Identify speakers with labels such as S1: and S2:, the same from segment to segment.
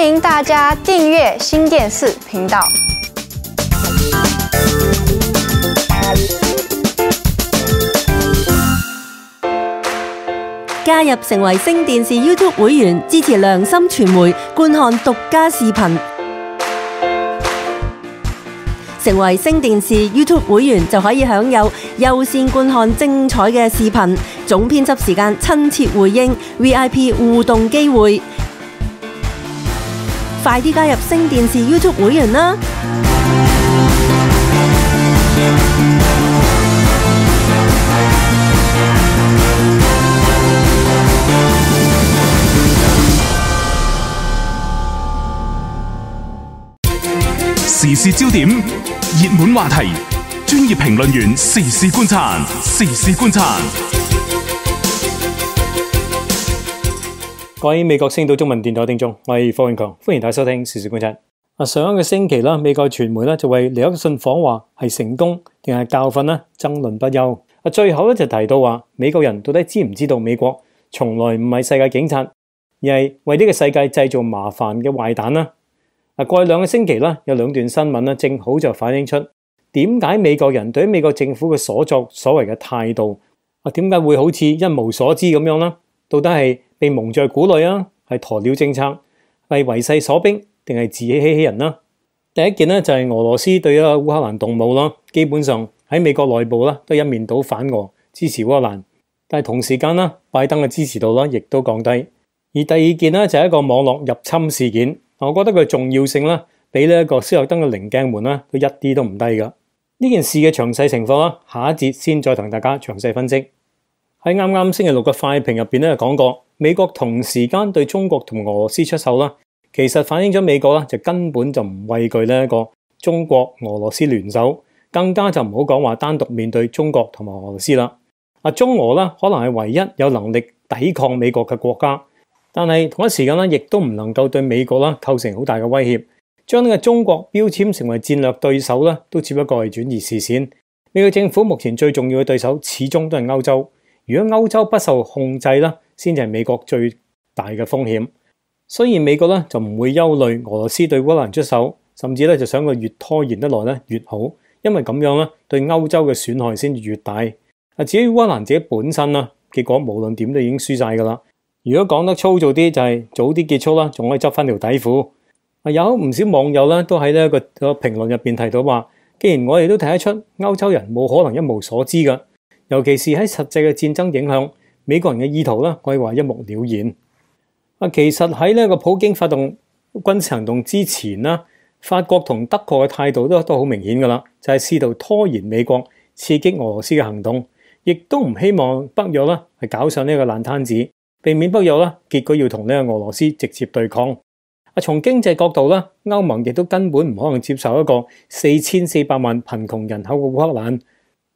S1: 欢迎大家订阅新电视频道，加入成为星电视 YouTube 会员，支持良心传媒，观看独家视频。成为星电视 YouTube 会员就可以享有优先观看精彩嘅视频，总编辑时间亲切回应 VIP 互动机会。快啲加入星电视 YouTube 会员啦！时事焦点、热门话题、专业评论员时事观察，时事观察。各位美国星岛中文电台听众，我系方永强，欢迎大家收听时事观察。啊，上一个星期啦，美国传媒咧就为尼克逊访华系成功定系教训咧争论不休。啊，最后咧就提到话，美国人到底知唔知道美国从来唔系世界警察，而系为呢个世界制造麻烦嘅坏蛋啦？啊，过两个星期啦，有两段新闻咧，正好就反映出点解美国人对美国政府嘅所作所为嘅态度啊？点解会好似一无所知咁样呢？到底系？被蒙在鼓里啊，係鸵鸟政策，係為勢所逼定係自欺欺人啦。第一件呢，就係俄羅斯對啊烏克蘭動武啦，基本上喺美國內部啦都一面倒反俄支持烏克蘭，但係同時間啦拜登嘅支持度啦亦都降低。而第二件呢，就係一個網絡入侵事件，我覺得佢重要性啦，比呢一個斯特登嘅零鏡門啦都一啲都唔低噶。呢件事嘅詳細情況啦，下一節先再同大家詳細分析。喺啱啱星期六嘅快評入呢，咧講過。美國同時間對中國同俄斯出手啦，其實反映咗美國咧就根本就唔畏懼一個中國俄羅斯聯手，更加就唔好講話單獨面對中國同埋俄斯啦。啊，中俄咧可能係唯一有能力抵抗美國嘅國家，但系同一時間咧亦都唔能夠對美國啦構成好大嘅威脅。將呢個中國標籤成為戰略對手咧，都只不過係轉移視線。美國政府目前最重要嘅對手始終都係歐洲。如果歐洲不受控制咧，先至係美國最大嘅風險。雖然美國咧就唔會憂慮俄羅斯對烏蘭出手，甚至咧就想佢越拖延得耐咧越好，因為咁樣咧對歐洲嘅損害先越大。啊，至於烏蘭自己本身啦，結果無論點都已經輸晒噶啦。如果講得粗糙啲，就係早啲結束啦，仲可以執翻條底褲。啊，有唔少網友咧都喺咧個個評論入邊提到話，既然我哋都睇得出歐洲人冇可能一無所知嘅，尤其是喺實際嘅戰爭影響。美國人嘅意圖咧，可以話一目了然。啊，其實喺呢個普京發動軍事行動之前啦，法國同德國嘅態度都都好明顯噶啦，就係試圖拖延美國刺激俄羅斯嘅行動，亦都唔希望北約咧係搞上呢個爛攤子，避免北約咧結果要同呢個俄羅斯直接對抗。啊，從經濟角度咧，歐盟亦都根本唔可能接受一個四千四百萬貧窮人口嘅烏克蘭。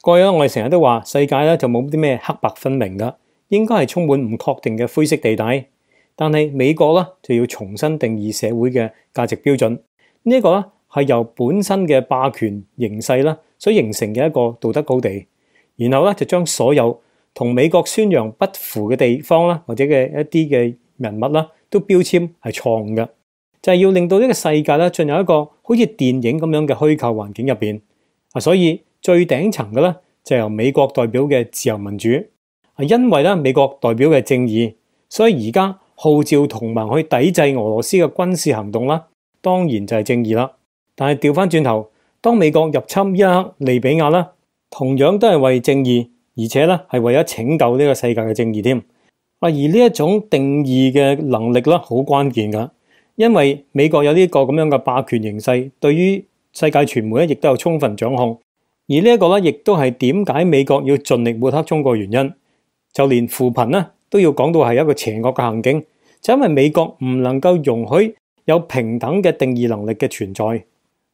S1: 过去我哋成日都話，世界咧就冇啲咩黑白分明噶，應該係充滿唔確定嘅灰色地带。但係美國咧就要重新定義社會嘅價值標準，呢一個咧係由本身嘅霸權形勢咧所形成嘅一個道德高地。然後咧就將所有同美國宣揚不符嘅地方啦，或者嘅一啲嘅人物啦，都標籤係错误嘅，就係要令到呢個世界咧進入一個好似電影咁樣嘅虛構環境入邊啊，所以。最頂層嘅咧就由美國代表嘅自由民主，啊，因為咧美國代表嘅正義，所以而家號召同盟去抵制俄羅斯嘅軍事行動啦。當然就係正義啦。但係调翻轉頭，當美國入侵伊拉克、利比亞啦，同樣都係為正義，而且咧係為咗拯救呢個世界嘅正義添。啊，而呢一種定義嘅能力咧，好關鍵㗎，因為美國有呢個咁樣嘅霸權形勢，對於世界傳媒咧亦都有充分掌控。而呢一个咧，亦都系点解美国要尽力抹黑中国原因，就连扶贫呢都要讲到系一个邪恶嘅行径，就因为美国唔能够容许有平等嘅定义能力嘅存在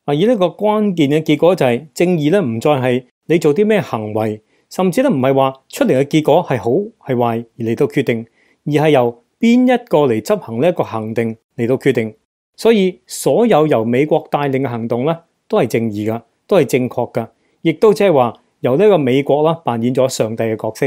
S1: 啊。以呢个关键嘅结果就系正义咧，唔再系你做啲咩行为，甚至咧唔系话出嚟嘅结果系好系坏嚟到决定，而系由边一个嚟执行呢一个行定嚟到决定。所以所有由美国带领嘅行动咧，都系正义噶，都系正确噶。亦都即系话，由呢个美国啦扮演咗上帝嘅角色。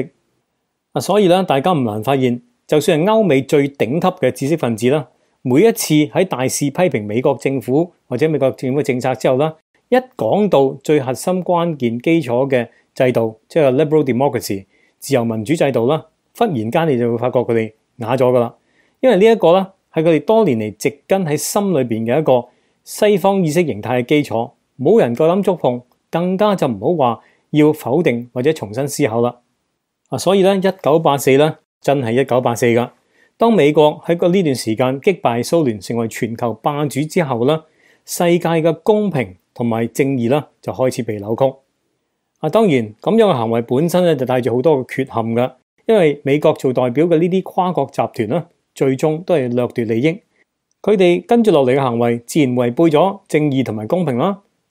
S1: 啊，所以咧，大家唔难发现，就算系欧美最顶级嘅知识分子啦，每一次喺大肆批评美国政府或者美国政府政策之后啦，一讲到最核心关键基础嘅制度，即系 liberal democracy 自由民主制度啦，忽然间你就会发觉佢哋哑咗噶啦，因为呢一个咧系佢哋多年嚟植根喺心里边嘅一个西方意识形态嘅基础，冇人够胆触碰。更加就唔好话要否定或者重新思考啦。啊，所以咧，一九八四咧真系一九八四噶。当美国喺个呢段时间击败苏联，成为全球霸主之后咧，世界嘅公平同埋正义呢，就开始被扭曲。啊，当然咁样嘅行为本身咧就带住好多嘅缺陷噶，因为美国做代表嘅呢啲跨国集团呢，最终都系掠夺利益，佢哋跟住落嚟嘅行为自然违背咗正义同埋公平啦。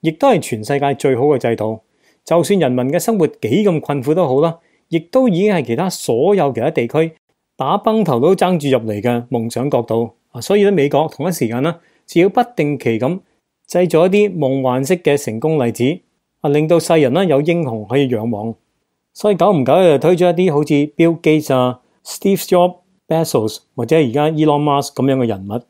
S1: 亦都係全世界最好嘅制度，就算人民嘅生活幾咁困苦都好啦，亦都已經係其他所有其他地區打崩頭都爭住入嚟嘅夢想角度所以咧，美國同一時間呢，只要不定期咁製造一啲夢幻式嘅成功例子啊，令到世人呢有英雄可以仰望。所以久唔久就推出一啲好似 Bill Gates、Steve Jobs、Bezos 或者而家 Elon Musk 咁樣嘅人物。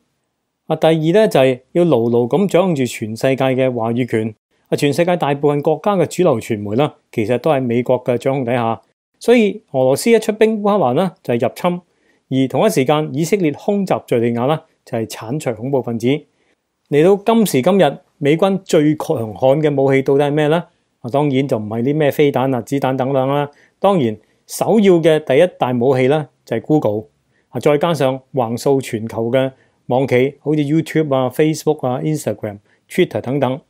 S1: 啊！第二咧就系要牢牢咁掌控住全世界嘅话语权。啊，全世界大部分国家嘅主流传媒啦，其实都喺美国嘅掌控底下。所以俄罗斯一出兵乌克兰啦，就系入侵；而同一时间以色列空袭叙利亚啦，就系铲除恐怖分子。嚟到今时今日，美军最强悍嘅武器到底系咩咧？啊，当然就唔系啲咩飞弹啊、子弹等等啦。当然首要嘅第一大武器咧，就系 Google 啊，再加上横扫全球嘅。網企好似 YouTube 啊、Facebook 啊、Instagram、Twitter 等等。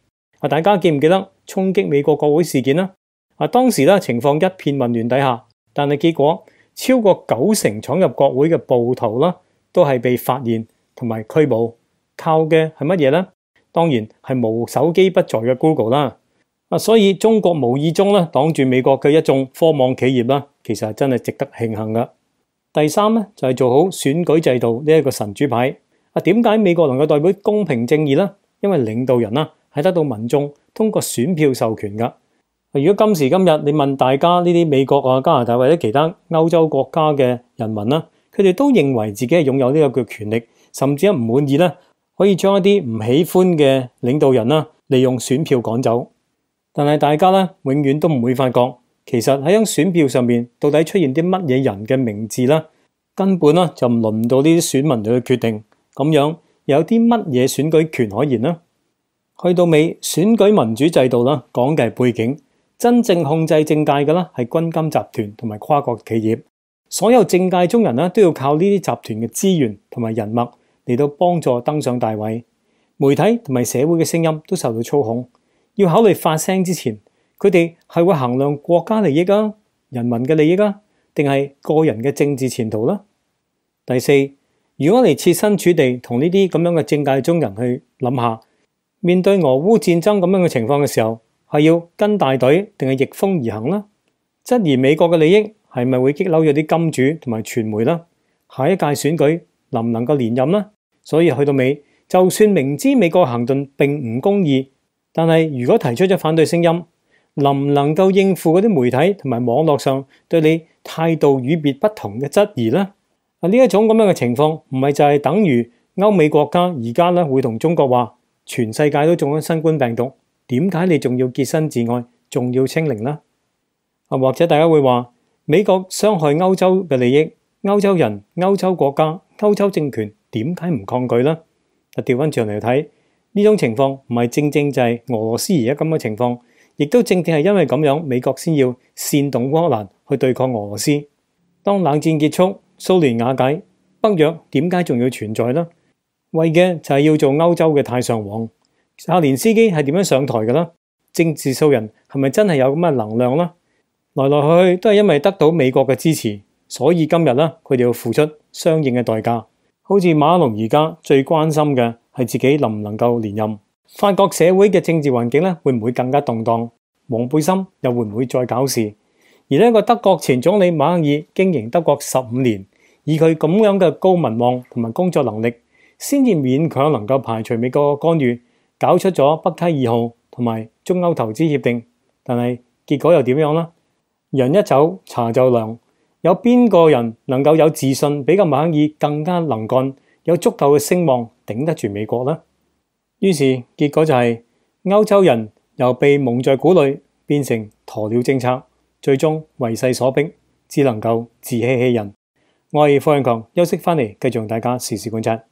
S1: 啊，大家記唔記得衝擊美國國會事件呢？啊，當時咧情況一片混亂底下，但係結果超過九成闖入國會嘅暴徒啦，都係被發現同埋拘捕。靠嘅係乜嘢呢？當然係無手機不在嘅 Google 啦。啊，所以中國無意中咧擋住美國嘅一眾科網企業啦，其實係真係值得慶幸嘅。第三咧就係做好選舉制度呢一個神主牌。啊！點解美國能夠代表公平正義呢？因為領導人啦係得到民眾通過選票授權㗎。如果今時今日你問大家呢啲美國啊、加拿大或者其他歐洲國家嘅人民啦，佢哋都認為自己係擁有呢個权權力，甚至一唔滿意咧，可以將一啲唔喜歡嘅領導人啦，利用選票趕走。但係大家咧永遠都唔會發覺，其實喺張選票上面到底出現啲乜嘢人嘅名字咧，根本啦就唔輪到呢啲選民去決定。咁樣有啲乜嘢選舉權可言呢？去到尾，選舉民主制度啦，講嘅系背景，真正控制政界嘅啦係軍金集團同埋跨國企業，所有政界中人咧都要靠呢啲集團嘅資源同埋人脉嚟到幫助登上大位，媒體同埋社會嘅聲音都受到操控。要考慮發聲之前，佢哋係會衡量國家利益啊、人民嘅利益啊，定係個人嘅政治前途啦。第四。如果你切身处地同呢啲咁样嘅政界中人去谂下，面对俄乌战争咁样嘅情况嘅时候，系要跟大队定系逆风而行啦？质疑美国嘅利益系咪会激嬲咗啲金主同埋传媒啦？下一届选举能唔能够连任啦？所以去到尾，就算明知美国行动并唔公义，但系如果提出咗反对声音，能唔能够应付嗰啲媒体同埋网络上对你态度与别不同嘅质疑呢？啊！呢一種咁樣嘅情況，唔係就係等於歐美國家而家咧會同中國話，全世界都中咗新冠病毒，點解你仲要潔身自愛，仲要清零呢？啊，或者大家會話美國傷害歐洲嘅利益，歐洲人、歐洲國家、歐洲政權點解唔抗拒呢？啊，調翻轉嚟睇呢種情況，唔係正正就係俄羅斯而家咁嘅情況，亦都正正係因為咁樣，美國先要煽動烏克蘭去對抗俄羅斯。當冷戰結束。蘇聯瓦解，北約點解仲要存在呢？為嘅就係要做歐洲嘅太上皇。阿聯斯基係點樣上台嘅呢？政治素人係咪真係有咁嘅能量呢？來來去去都係因為得到美國嘅支持，所以今日呢，佢哋要付出相應嘅代價。好似馬龍而家最關心嘅係自己能唔能夠連任？法國社會嘅政治環境呢，會唔會更加動荡？黃背心又會唔會再搞事？而呢個德國前總理馬亨爾經營德國十五年，以佢咁樣嘅高文望同埋工作能力，先至勉強能夠排除美國嘅干預，搞出咗北溪二號同埋中歐投資協定。但係結果又點樣呢？人一走，茶就凉。有邊個人能夠有自信，比馬亨爾更加能干，有足夠嘅聲望頂得住美國呢？於是結果就係歐洲人又被蒙在鼓裏，變成鸵鳥政策。最终为势所逼，只能够自欺欺人。我系方向强，休息翻嚟，继续同大家时时观察。